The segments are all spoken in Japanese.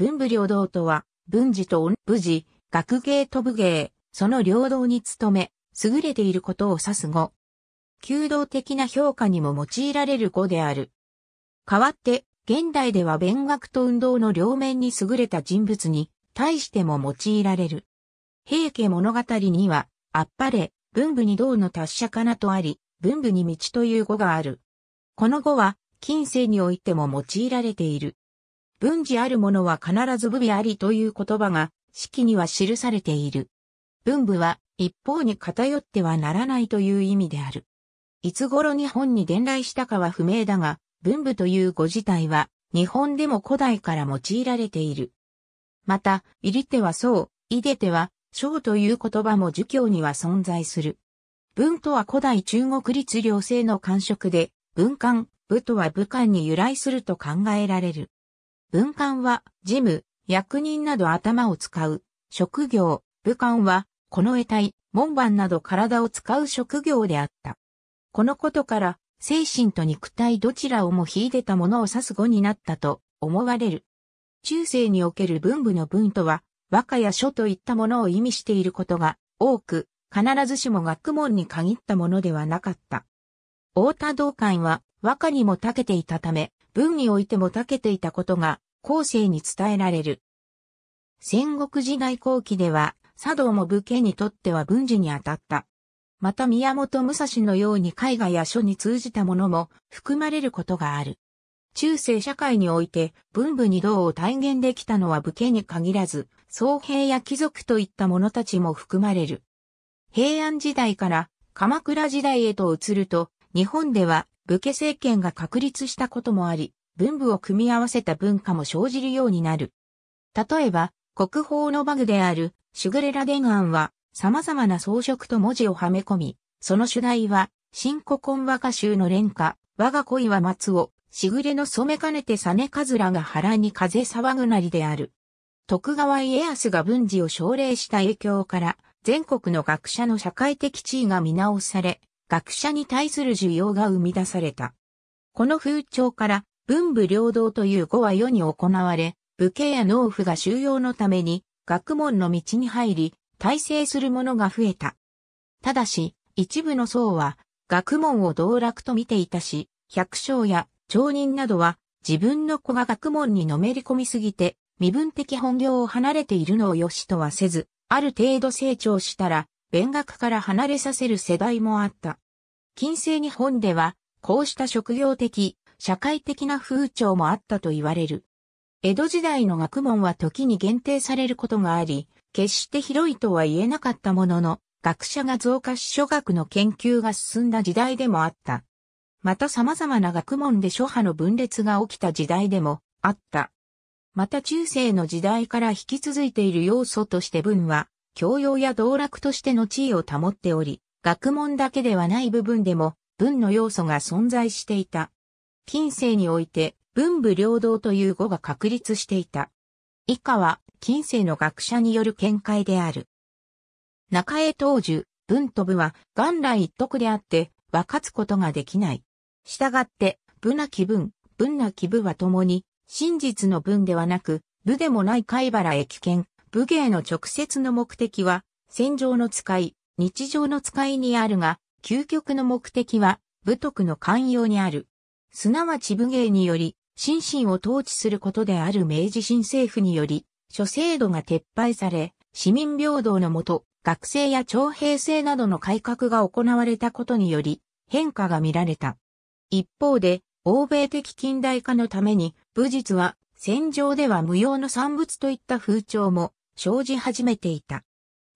文武両道とは、文字と武治、学芸と武芸、その両道に努め、優れていることを指す語。弓道的な評価にも用いられる語である。代わって、現代では勉学と運動の両面に優れた人物に、対しても用いられる。平家物語には、あっぱれ、文武に道の達者かなとあり、文武に道という語がある。この語は、近世においても用いられている。文字あるものは必ず武備ありという言葉が、式には記されている。文部は一方に偏ってはならないという意味である。いつ頃日本に伝来したかは不明だが、文部という語自体は日本でも古代から用いられている。また、入り手はそう、いでては、小という言葉も儒教には存在する。文とは古代中国律領制の官職で、文官、部とは武官に由来すると考えられる。文官は、事務、役人など頭を使う、職業、武官は、この得体、門番など体を使う職業であった。このことから、精神と肉体どちらをも秀でたものを指す語になったと思われる。中世における文部の文とは、和歌や書といったものを意味していることが多く、必ずしも学問に限ったものではなかった。太田道館は和歌にも長けていたため、文においても長けていたことが後世に伝えられる。戦国時代後期では、茶道も武家にとっては文字に当たった。また宮本武蔵のように絵画や書に通じたものも含まれることがある。中世社会において文武二道を体現できたのは武家に限らず、僧兵や貴族といった者たちも含まれる。平安時代から鎌倉時代へと移ると、日本では武家政権が確立したこともあり、文武を組み合わせた文化も生じるようになる。例えば、国宝のバグであるシュグレラ原案は様々な装飾と文字をはめ込み、その主題は、新古今和歌集の連歌、我が恋は松を、しぐれの染めかねてサネカズラが腹に風騒ぐなりである。徳川家康が文治を奨励した影響から、全国の学者の社会的地位が見直され、学者に対する需要が生み出された。この風潮から文武両道という語は世に行われ、武家や農夫が収容のために学問の道に入り、体制する者が増えた。ただし、一部の僧は学問を道楽と見ていたし、百姓や町人などは自分の子が学問にのめり込みすぎて身分的本業を離れているのを良しとはせず、ある程度成長したら勉学から離れさせる世代もあった。近世日本では、こうした職業的、社会的な風潮もあったと言われる。江戸時代の学問は時に限定されることがあり、決して広いとは言えなかったものの、学者が増加し諸学の研究が進んだ時代でもあった。また様々な学問で諸派の分裂が起きた時代でもあった。また中世の時代から引き続いている要素として文は、教養や道楽としての地位を保っており、学問だけではない部分でも、文の要素が存在していた。近世において、文武両道という語が確立していた。以下は、近世の学者による見解である。中江当樹、文と武は元来一徳であって分かつことができない。したがって、武なき文、文なき武は共に、真実の文ではなく、武でもない貝原駅見武芸の直接の目的は、戦場の使い、日常の使いにあるが、究極の目的は、武徳の寛容にある。すなわち武芸により、心身を統治することである明治新政府により、諸制度が撤廃され、市民平等のもと、学生や徴兵制などの改革が行われたことにより、変化が見られた。一方で、欧米的近代化のために、武術は、戦場では無用の産物といった風潮も生じ始めていた。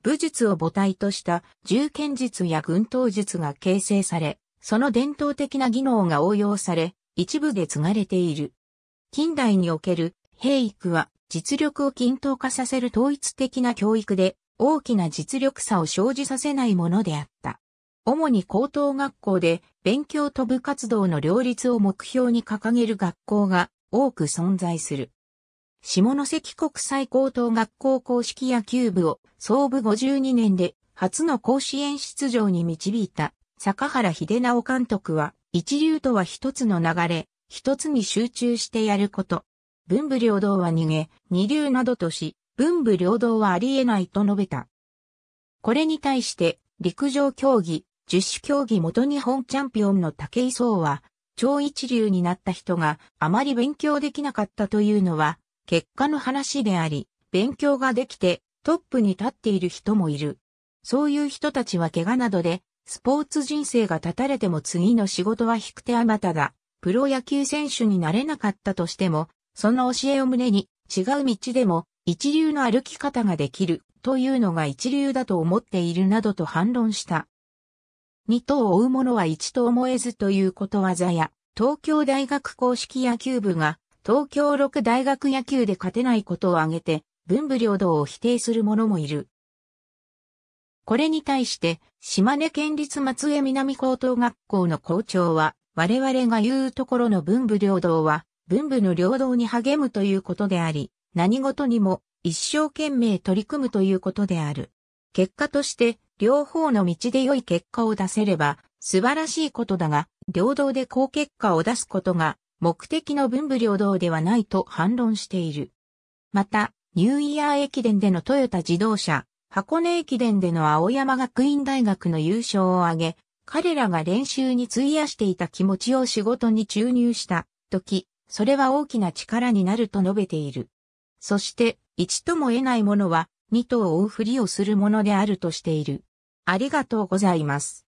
武術を母体とした銃剣術や軍刀術が形成され、その伝統的な技能が応用され、一部で継がれている。近代における兵育は実力を均等化させる統一的な教育で大きな実力差を生じさせないものであった。主に高等学校で勉強と部活動の両立を目標に掲げる学校が多く存在する。下関国際高等学校公式野球部を創部52年で初の甲子園出場に導いた坂原秀直監督は一流とは一つの流れ、一つに集中してやること。文武両道は逃げ、二流などとし、文武両道はありえないと述べた。これに対して陸上競技、十種競技元日本チャンピオンの武井壮は、超一流になった人があまり勉強できなかったというのは結果の話であり、勉強ができてトップに立っている人もいる。そういう人たちは怪我などで、スポーツ人生が断たれても次の仕事は引く手あまただ。プロ野球選手になれなかったとしても、その教えを胸に、違う道でも一流の歩き方ができるというのが一流だと思っているなどと反論した。二頭を追う者は一と思えずということわざや、東京大学公式野球部が東京六大学野球で勝てないことを挙げて、文武両道を否定する者もいる。これに対して、島根県立松江南高等学校の校長は、我々が言うところの文武両道は、文武の両道に励むということであり、何事にも一生懸命取り組むということである。結果として、両方の道で良い結果を出せれば、素晴らしいことだが、両道で好結果を出すことが目的の文武両道ではないと反論している。また、ニューイヤー駅伝でのトヨタ自動車、箱根駅伝での青山学院大学の優勝を挙げ、彼らが練習に費やしていた気持ちを仕事に注入した時、それは大きな力になると述べている。そして、一とも得ないものは、二とを追うふりをするものであるとしている。ありがとうございます。